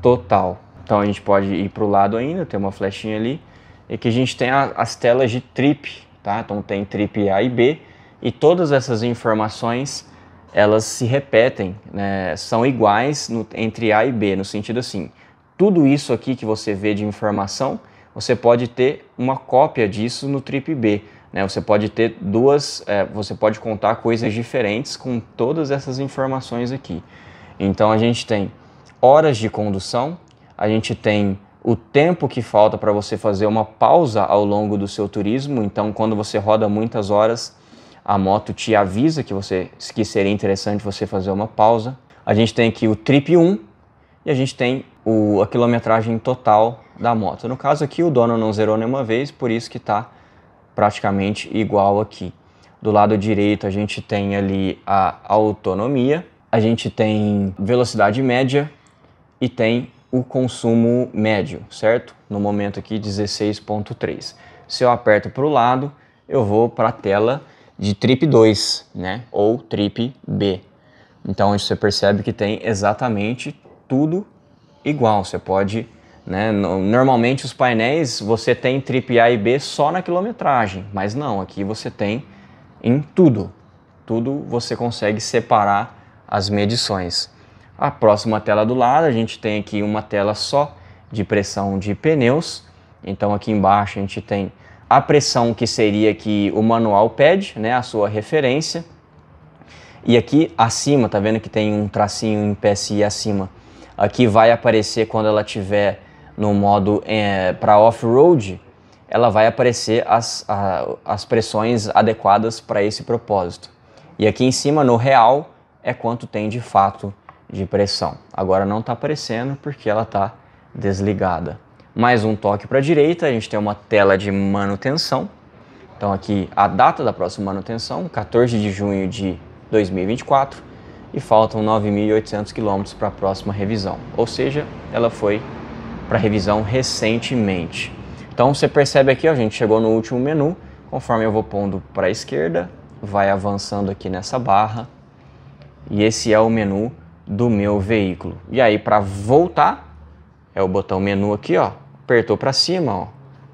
total. Então a gente pode ir para o lado ainda, tem uma flechinha ali. E que a gente tem a, as telas de trip, tá? Então tem trip A e B. E todas essas informações elas se repetem, né? são iguais no, entre A e B, no sentido assim: tudo isso aqui que você vê de informação você pode ter uma cópia disso no Trip B. Né? Você pode ter duas, é, você pode contar coisas diferentes com todas essas informações aqui. Então a gente tem horas de condução, a gente tem o tempo que falta para você fazer uma pausa ao longo do seu turismo. Então, quando você roda muitas horas, a moto te avisa que você que seria interessante você fazer uma pausa. A gente tem aqui o trip 1 e a gente tem o, a quilometragem total da moto. No caso aqui, o dono não zerou nenhuma vez, por isso que está praticamente igual aqui. Do lado direito, a gente tem ali a autonomia, a gente tem velocidade média e tem o consumo médio, certo? No momento aqui, 16.3. Se eu aperto para o lado, eu vou para a tela de trip 2, né? Ou trip B. Então, você percebe que tem exatamente tudo igual. Você pode. Né? Normalmente os painéis você tem trip A e B só na quilometragem, mas não, aqui você tem em tudo. Tudo você consegue separar as medições. A próxima tela do lado, a gente tem aqui uma tela só de pressão de pneus. Então aqui embaixo a gente tem a pressão que seria que o manual pede, né, a sua referência. E aqui acima, tá vendo que tem um tracinho em PSI acima? aqui vai aparecer quando ela tiver no modo é, para off-road, ela vai aparecer as, a, as pressões adequadas para esse propósito. E aqui em cima, no real, é quanto tem de fato de pressão. Agora não está aparecendo porque ela está desligada. Mais um toque para a direita, a gente tem uma tela de manutenção. Então aqui a data da próxima manutenção, 14 de junho de 2024 e faltam 9.800 quilômetros para a próxima revisão. Ou seja, ela foi para revisão recentemente. Então você percebe aqui, ó, a gente chegou no último menu, conforme eu vou pondo para a esquerda, vai avançando aqui nessa barra, e esse é o menu do meu veículo. E aí para voltar, é o botão menu aqui, ó, apertou para cima, ó,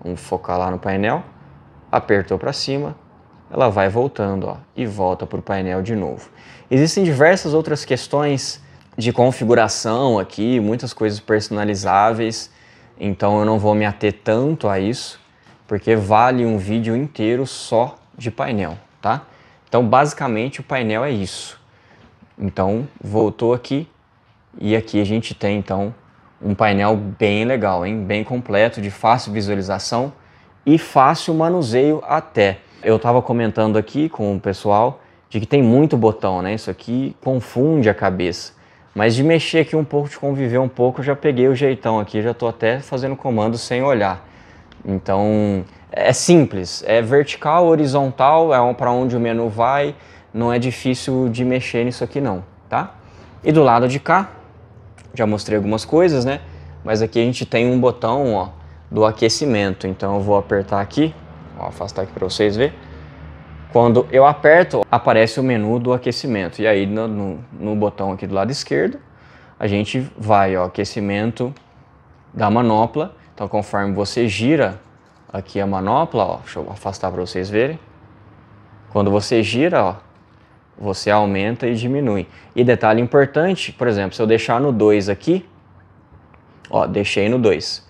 vamos focar lá no painel, apertou para cima, ela vai voltando, ó, e volta para o painel de novo. Existem diversas outras questões de configuração aqui, muitas coisas personalizáveis, então eu não vou me ater tanto a isso, porque vale um vídeo inteiro só de painel, tá? Então, basicamente, o painel é isso. Então, voltou aqui e aqui a gente tem, então, um painel bem legal, hein? Bem completo, de fácil visualização e fácil manuseio até. Eu estava comentando aqui com o pessoal de que tem muito botão, né? Isso aqui confunde a cabeça. Mas de mexer aqui um pouco, de conviver um pouco, eu já peguei o jeitão aqui, já estou até fazendo comando sem olhar. Então, é simples, é vertical, horizontal, é para onde o menu vai, não é difícil de mexer nisso aqui não, tá? E do lado de cá, já mostrei algumas coisas, né? Mas aqui a gente tem um botão, ó, do aquecimento, então eu vou apertar aqui, ó, afastar aqui para vocês verem. Quando eu aperto, aparece o menu do aquecimento. E aí no, no, no botão aqui do lado esquerdo, a gente vai ao aquecimento da manopla. Então conforme você gira aqui a manopla, ó, deixa eu afastar para vocês verem. Quando você gira, ó, você aumenta e diminui. E detalhe importante, por exemplo, se eu deixar no 2 aqui, ó, deixei no 2.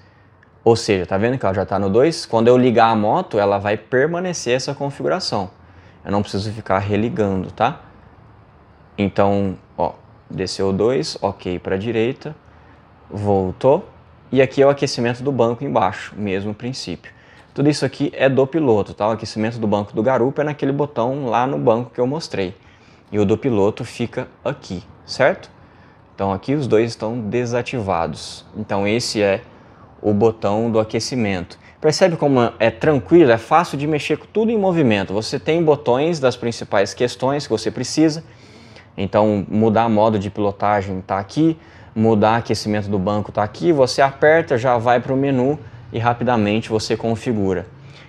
Ou seja, tá vendo que ela já está no 2? Quando eu ligar a moto, ela vai permanecer essa configuração. Eu não preciso ficar religando, tá? Então, ó, desceu 2, ok para a direita, voltou. E aqui é o aquecimento do banco embaixo, mesmo princípio. Tudo isso aqui é do piloto, tá? O aquecimento do banco do garupa é naquele botão lá no banco que eu mostrei. E o do piloto fica aqui, certo? Então aqui os dois estão desativados. Então esse é o botão do aquecimento. Percebe como é tranquilo, é fácil de mexer com tudo em movimento. Você tem botões das principais questões que você precisa. Então, mudar modo de pilotagem está aqui, mudar aquecimento do banco está aqui. Você aperta, já vai para o menu e rapidamente você configura.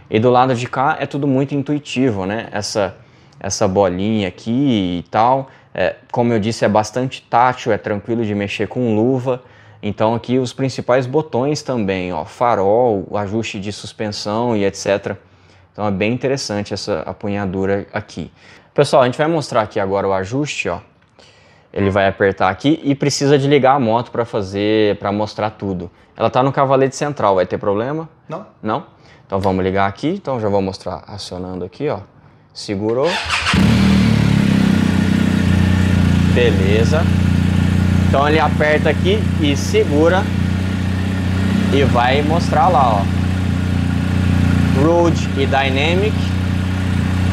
E do lado de cá é tudo muito intuitivo, né? Essa, essa bolinha aqui e tal. É, como eu disse, é bastante tátil, é tranquilo de mexer com luva. Então aqui os principais botões também, ó, farol, ajuste de suspensão e etc. Então é bem interessante essa apunhadura aqui. Pessoal, a gente vai mostrar aqui agora o ajuste, ó. Ele vai apertar aqui e precisa de ligar a moto para fazer, para mostrar tudo. Ela tá no cavalete central, vai ter problema? Não. Não? Então vamos ligar aqui, então já vou mostrar acionando aqui, ó. Segurou. Beleza. Então ele aperta aqui e segura e vai mostrar lá, ó. Road e Dynamic.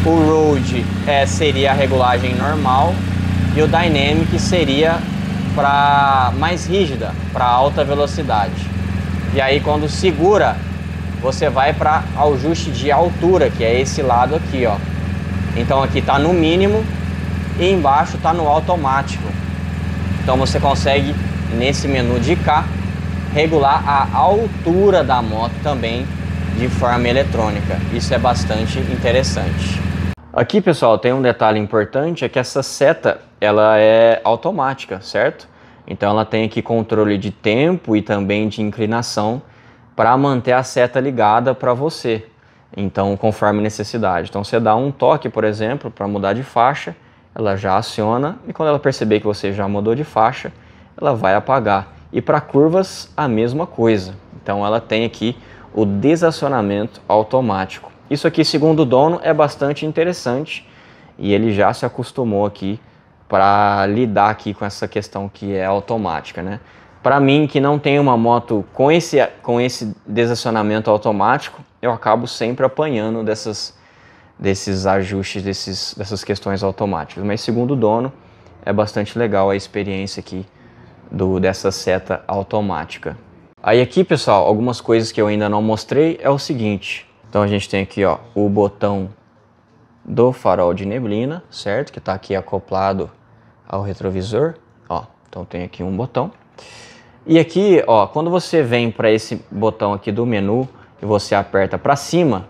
O Road é, seria a regulagem normal e o Dynamic seria para mais rígida, para alta velocidade. E aí quando segura, você vai para ajuste de altura, que é esse lado aqui, ó. Então aqui está no mínimo e embaixo está no automático. Então você consegue nesse menu de cá regular a altura da moto também de forma eletrônica. Isso é bastante interessante. Aqui, pessoal, tem um detalhe importante é que essa seta, ela é automática, certo? Então ela tem aqui controle de tempo e também de inclinação para manter a seta ligada para você. Então, conforme necessidade. Então você dá um toque, por exemplo, para mudar de faixa ela já aciona e quando ela perceber que você já mudou de faixa, ela vai apagar. E para curvas, a mesma coisa. Então ela tem aqui o desacionamento automático. Isso aqui, segundo o dono, é bastante interessante e ele já se acostumou aqui para lidar aqui com essa questão que é automática, né? Para mim, que não tem uma moto com esse, com esse desacionamento automático, eu acabo sempre apanhando dessas desses ajustes, desses, dessas questões automáticas. Mas segundo o dono, é bastante legal a experiência aqui do, dessa seta automática. Aí aqui, pessoal, algumas coisas que eu ainda não mostrei é o seguinte. Então a gente tem aqui ó, o botão do farol de neblina, certo? Que está aqui acoplado ao retrovisor. Ó, então tem aqui um botão. E aqui, ó, quando você vem para esse botão aqui do menu e você aperta para cima,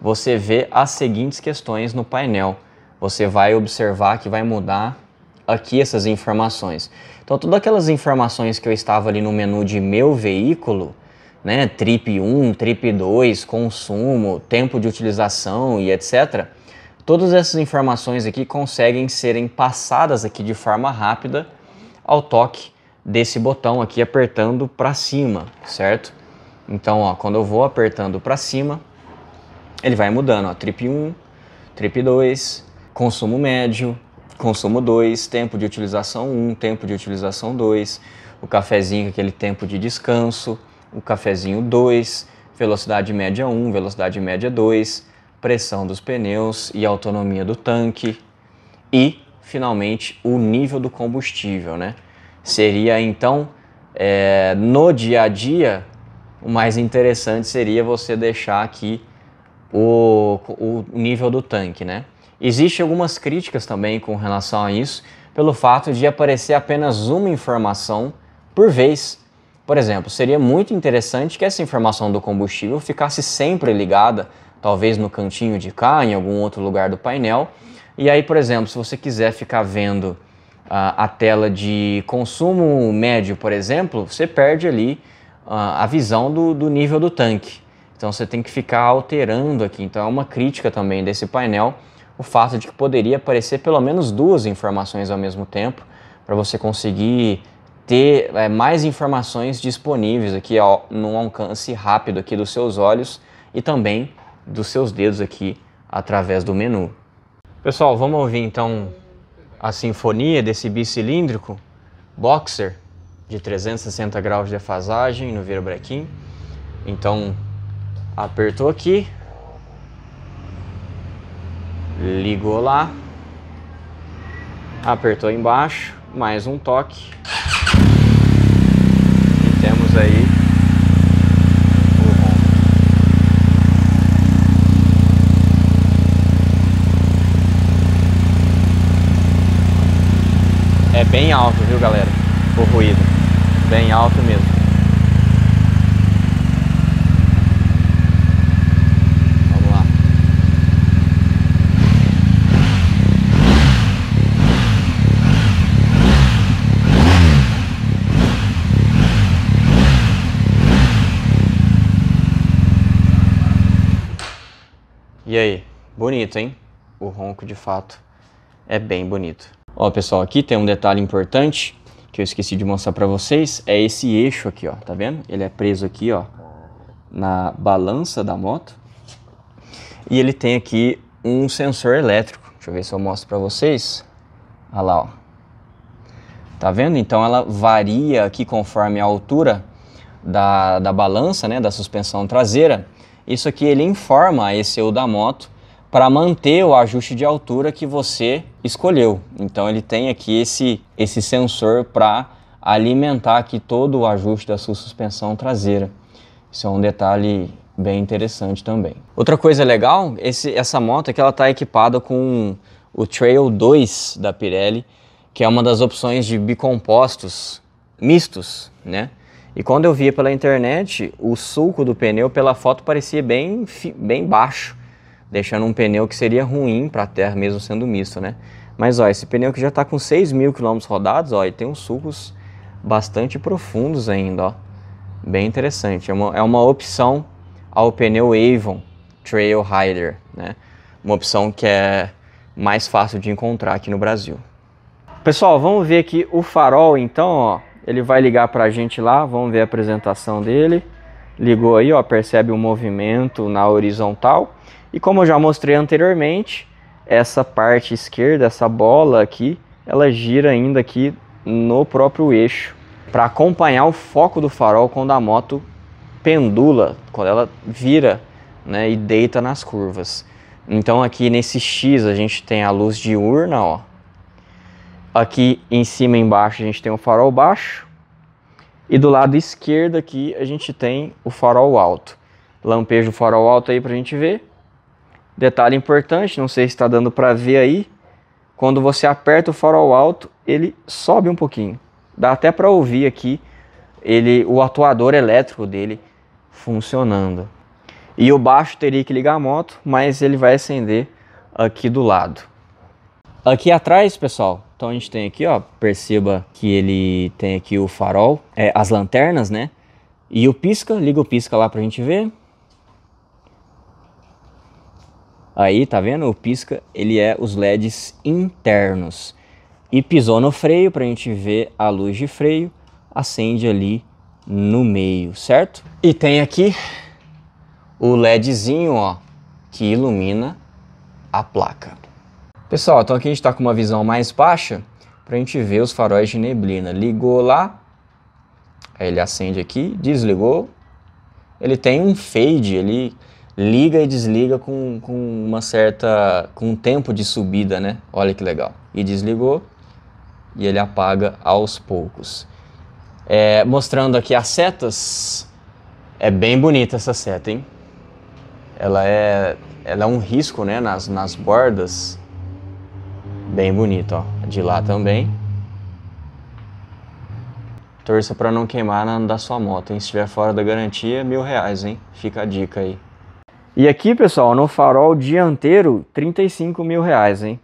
você vê as seguintes questões no painel. Você vai observar que vai mudar aqui essas informações. Então, todas aquelas informações que eu estava ali no menu de meu veículo, né, trip 1, trip 2, consumo, tempo de utilização e etc., todas essas informações aqui conseguem serem passadas aqui de forma rápida ao toque desse botão aqui apertando para cima, certo? Então, ó, quando eu vou apertando para cima, ele vai mudando, ó, trip 1, trip 2, consumo médio, consumo 2, tempo de utilização 1, tempo de utilização 2, o cafezinho aquele tempo de descanso, o cafezinho 2, velocidade média 1, velocidade média 2, pressão dos pneus e autonomia do tanque e, finalmente, o nível do combustível, né? Seria então é, no dia a dia o mais interessante seria você deixar aqui o, o nível do tanque, né? Existem algumas críticas também com relação a isso, pelo fato de aparecer apenas uma informação por vez. Por exemplo, seria muito interessante que essa informação do combustível ficasse sempre ligada, talvez no cantinho de cá, em algum outro lugar do painel. E aí, por exemplo, se você quiser ficar vendo ah, a tela de consumo médio, por exemplo, você perde ali ah, a visão do, do nível do tanque. Então você tem que ficar alterando aqui. Então é uma crítica também desse painel o fato de que poderia aparecer pelo menos duas informações ao mesmo tempo para você conseguir ter é, mais informações disponíveis aqui ó, num alcance rápido aqui dos seus olhos e também dos seus dedos aqui através do menu. Pessoal, vamos ouvir então a sinfonia desse bicilíndrico Boxer de 360 graus de afasagem no virabrequim. Então, Apertou aqui. Ligou lá. Apertou embaixo. Mais um toque. E temos aí é bem alto, viu galera? O ruído, bem alto mesmo. E aí? Bonito, hein? O ronco de fato é bem bonito. Ó, pessoal, aqui tem um detalhe importante que eu esqueci de mostrar para vocês, é esse eixo aqui, ó, tá vendo? Ele é preso aqui, ó, na balança da moto. E ele tem aqui um sensor elétrico. Deixa eu ver se eu mostro para vocês. Olha lá, ó. Tá vendo? Então ela varia aqui conforme a altura da, da balança, né, da suspensão traseira. Isso aqui ele informa a ECU da moto para manter o ajuste de altura que você escolheu. Então ele tem aqui esse, esse sensor para alimentar aqui todo o ajuste da sua suspensão traseira. Isso é um detalhe bem interessante também. Outra coisa legal, esse, essa moto é que ela está equipada com o Trail 2 da Pirelli, que é uma das opções de bicompostos mistos, né? E quando eu via pela internet, o sulco do pneu pela foto parecia bem, bem baixo, deixando um pneu que seria ruim para a terra mesmo sendo misto, né? Mas ó, esse pneu que já está com 6 mil quilômetros rodados, ó, e tem uns sulcos bastante profundos ainda, ó. Bem interessante. É uma, é uma opção ao pneu Avon Trail Rider, né? Uma opção que é mais fácil de encontrar aqui no Brasil. Pessoal, vamos ver aqui o farol então, ó. Ele vai ligar para a gente lá, vamos ver a apresentação dele. Ligou aí, ó, percebe o um movimento na horizontal. E como eu já mostrei anteriormente, essa parte esquerda, essa bola aqui, ela gira ainda aqui no próprio eixo para acompanhar o foco do farol quando a moto pendula, quando ela vira né, e deita nas curvas. Então aqui nesse X a gente tem a luz diurna, ó, Aqui em cima e embaixo a gente tem o farol baixo. E do lado esquerdo aqui a gente tem o farol alto. Lampejo o farol alto aí para a gente ver. Detalhe importante, não sei se está dando para ver aí. Quando você aperta o farol alto, ele sobe um pouquinho. Dá até para ouvir aqui ele, o atuador elétrico dele funcionando. E o baixo teria que ligar a moto, mas ele vai acender aqui do lado. Aqui atrás, pessoal, então a gente tem aqui, ó, perceba que ele tem aqui o farol, é, as lanternas, né? E o pisca, liga o pisca lá pra gente ver. Aí, tá vendo? O pisca, ele é os LEDs internos. E pisou no freio pra gente ver a luz de freio, acende ali no meio, certo? E tem aqui o LEDzinho, ó, que ilumina a placa. Pessoal, então aqui a gente está com uma visão mais baixa para a gente ver os faróis de neblina. Ligou lá, aí ele acende aqui, desligou. Ele tem um fade, ele liga e desliga com, com uma certa... com um tempo de subida, né? Olha que legal. E desligou e ele apaga aos poucos. É, mostrando aqui as setas, é bem bonita essa seta, hein? Ela é, ela é um risco né, nas, nas bordas, Bem bonito, ó. De lá também. Torça para não queimar na da sua moto, hein? Se estiver fora da garantia, mil reais, hein? Fica a dica aí. E aqui, pessoal, no farol dianteiro, 35 mil reais, hein?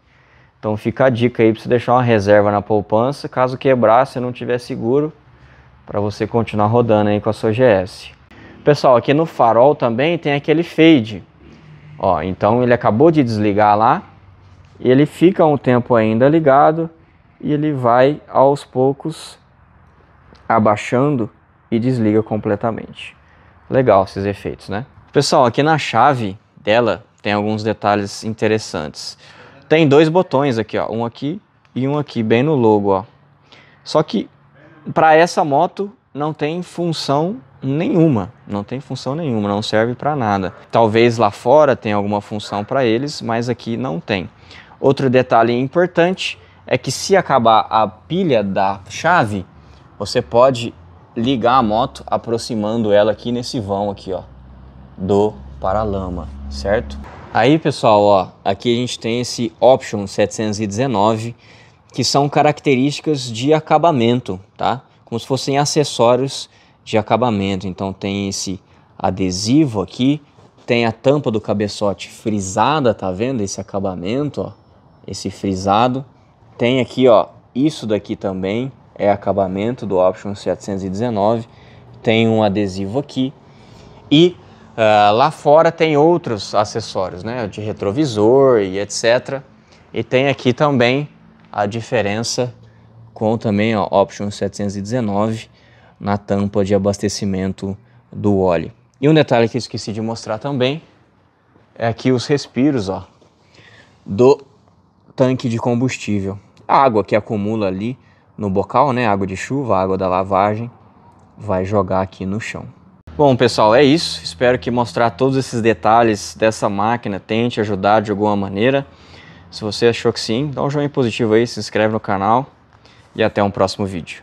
Então fica a dica aí para você deixar uma reserva na poupança, caso quebrar, se não tiver seguro, para você continuar rodando aí com a sua GS. Pessoal, aqui no farol também tem aquele fade. Ó, então ele acabou de desligar lá, ele fica um tempo ainda ligado e ele vai aos poucos abaixando e desliga completamente. Legal esses efeitos, né? Pessoal, aqui na chave dela tem alguns detalhes interessantes. Tem dois botões aqui, ó, um aqui e um aqui, bem no logo, ó. Só que para essa moto não tem função nenhuma, não tem função nenhuma, não serve para nada. Talvez lá fora tenha alguma função para eles, mas aqui não tem. Outro detalhe importante é que se acabar a pilha da chave, você pode ligar a moto aproximando ela aqui nesse vão aqui, ó, do paralama, certo? Aí, pessoal, ó, aqui a gente tem esse option 719, que são características de acabamento, tá? Como se fossem acessórios de acabamento. Então tem esse adesivo aqui, tem a tampa do cabeçote frisada, tá vendo esse acabamento, ó? esse frisado. Tem aqui, ó, isso daqui também é acabamento do Option 719. Tem um adesivo aqui e uh, lá fora tem outros acessórios, né, de retrovisor e etc. E tem aqui também a diferença com também ó, Option 719 na tampa de abastecimento do óleo. E um detalhe que eu esqueci de mostrar também é aqui os respiros, ó, do tanque de combustível. A água que acumula ali no bocal, né, água de chuva, água da lavagem, vai jogar aqui no chão. Bom, pessoal, é isso. Espero que mostrar todos esses detalhes dessa máquina tente ajudar de alguma maneira. Se você achou que sim, dá um joinha positivo aí, se inscreve no canal e até um próximo vídeo.